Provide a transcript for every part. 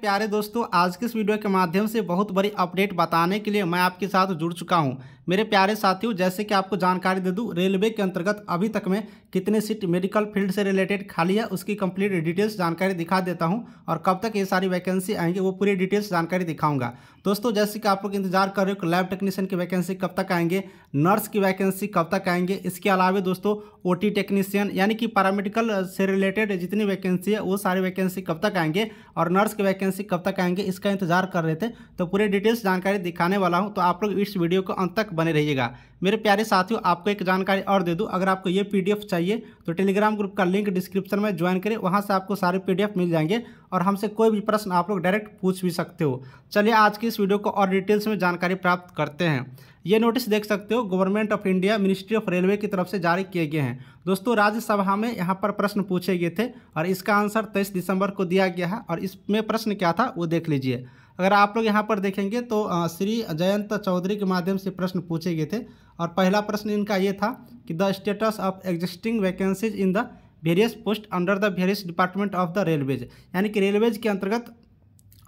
प्यारे दोस्तों आज के इस वीडियो के माध्यम से बहुत बड़ी अपडेट बताने के लिए मैं आपके साथ जुड़ चुका हूं मेरे प्यारे साथियों जैसे कि आपको जानकारी दे दूँ रेलवे के अंतर्गत अभी तक में कितने सीट मेडिकल फील्ड से रिलेटेड खाली है उसकी कंप्लीट डिटेल्स जानकारी दिखा देता हूँ और कब तक ये सारी वैकेंसी आएंगी वो पूरी डिटेल्स जानकारी दिखाऊंगा दोस्तों जैसे कि आप लोग इंतजार कर रहे हो लैब टेक्नीशियन की वैकेंसी कब तक आएंगे नर्स की वैकेंसी कब तक आएंगे इसके अलावा दोस्तों ओ टेक्नीशियन यानी कि पैरामेडिकल से रिलेटेड जितनी वैकेंसी है वो सारी वैकेंसी कब तक आएंगे और नर्स की वैकेंसी कब तक आएंगे इसका इंतजार कर रहे थे तो पूरी डिटेल्स जानकारी दिखाने वाला हूँ तो आप लोग इस वीडियो को अंत तक बने रहिएगा मेरे प्यारे साथियों आपको एक जानकारी और दे दूँ अगर आपको ये पीडीएफ चाहिए तो टेलीग्राम ग्रुप का लिंक डिस्क्रिप्शन में ज्वाइन करें वहाँ से आपको सारे पी मिल जाएंगे और हमसे कोई भी प्रश्न आप लोग डायरेक्ट पूछ भी सकते हो चलिए आज की इस वीडियो को और डिटेल्स में जानकारी प्राप्त करते हैं ये नोटिस देख सकते हो government of India ministry of railway की तरफ से जारी किए गए हैं दोस्तों राज्यसभा में यहाँ पर प्रश्न पूछे गए थे और इसका आंसर तेईस दिसंबर को दिया गया है और इसमें प्रश्न क्या था वो देख लीजिए अगर आप लोग यहाँ पर देखेंगे तो श्री जयंत चौधरी के माध्यम से प्रश्न पूछे गए थे और पहला प्रश्न इनका ये था कि the status of existing vacancies in the various post under the various department of the railways यानी कि रेलवेज के अंतर्गत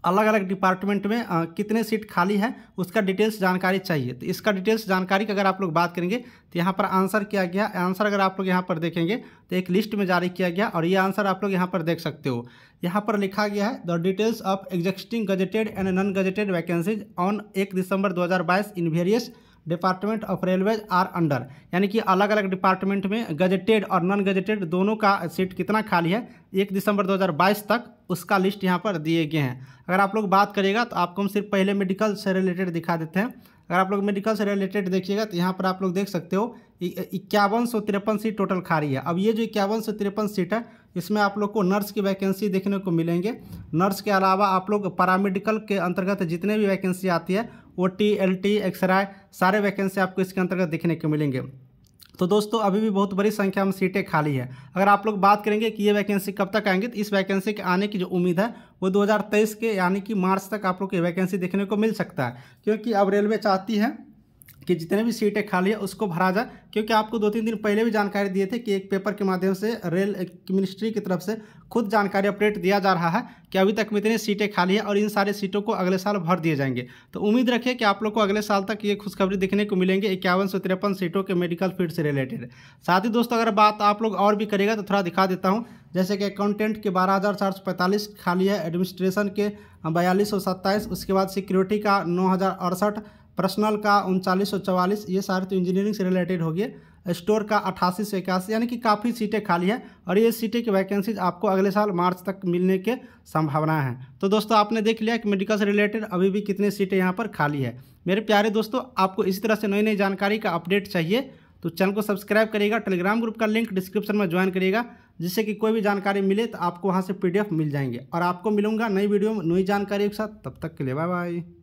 अलग अलग डिपार्टमेंट में आ, कितने सीट खाली है उसका डिटेल्स जानकारी चाहिए तो इसका डिटेल्स जानकारी की अगर आप लोग बात करेंगे तो यहाँ पर आंसर किया गया आंसर अगर आप लोग यहाँ पर देखेंगे तो एक लिस्ट में जारी किया गया और ये आंसर आप लोग यहाँ पर देख सकते हो यहाँ पर लिखा गया है the details of existing gazetted and non gazetted vacancies on एक दिसंबर दो in various department of railways are under यानी कि अलग अलग डिपार्टमेंट में गजेटेड और नॉन गजेटेड दोनों का सीट कितना खाली है एक दिसंबर 2022 तक उसका लिस्ट यहाँ पर दिए गए हैं अगर आप लोग बात करिएगा तो आपको हम सिर्फ पहले मेडिकल से रिलेटेड दिखा देते हैं अगर आप लोग मेडिकल से रिलेटेड देखिएगा तो यहाँ पर आप लोग देख सकते हो इक्यावन सौ तिरपन सीट टोटल खाली है अब ये जो इक्यावन सौ तिरपन सीट है इसमें आप लोग को नर्स की वैकेंसी देखने को मिलेंगे नर्स के अलावा आप लोग पैरामेडिकल के अंतर्गत जितने भी वैकेंसी आती है O T L T x-ray सारे वैकेंसी आपको इसके अंतर्गत देखने को मिलेंगे तो दोस्तों अभी भी बहुत बड़ी संख्या में सीटें खाली है अगर आप लोग बात करेंगे कि ये वैकेंसी कब तक आएंगे तो इस वैकेंसी के आने की जो उम्मीद है वो 2023 के यानी कि मार्च तक आप लोग ये वैकेंसी देखने को मिल सकता है क्योंकि अब रेलवे चाहती है कि जितने भी सीटें खाली है उसको भरा जाए क्योंकि आपको दो तीन दिन पहले भी जानकारी दिए थे कि एक पेपर के माध्यम से रेल मिनिस्ट्री की तरफ से खुद जानकारी अपडेट दिया जा रहा है कि अभी तक में इतनी सीटें खाली है और इन सारी सीटों को अगले साल भर दिए जाएंगे तो उम्मीद रखिए कि आप लोग को अगले साल तक ये खुशखबरी देखने को मिलेंगे इक्यावन सौ तिरपन सीटों के मेडिकल फील्ड से रिलेटेड साथ ही दोस्तों अगर बात आप लोग और भी करेगा तो थोड़ा दिखा देता हूँ जैसे कि अकाउंटेंट के बारह हज़ार चार सौ पैंतालीस खाली है एडमिनिस्ट्रेशन के बयालीस सौ सत्ताईस उसके बाद सिक्योरिटी का नौ हज़ार अड़सठ पर्सनल का उनचालीस सौ चवालीस ये सारे तो इंजीनियरिंग से रिलेटेड होगी स्टोर का अट्ठासी से इक्यासी यानी कि काफ़ी सीटें खाली हैं और ये सीटें की वैकेंसीज आपको अगले साल मार्च तक मिलने के संभावना है तो दोस्तों आपने देख लिया कि मेडिकल से रिलेटेड अभी भी कितनी सीटें यहाँ पर खाली है मेरे प्यारे दोस्तों आपको इसी तरह से नई नई जानकारी का अपडेट चाहिए तो चैनल को सब्सक्राइब करिएगा टेलीग्राम ग्रुप का लिंक डिस्क्रिप्शन में ज्वाइन करिएगा जिससे कि कोई भी जानकारी मिले तो आपको वहाँ से पी मिल जाएंगे और आपको मिलूंगा नई वीडियो में नई जानकारी के साथ तब तक के लिए बाय बाय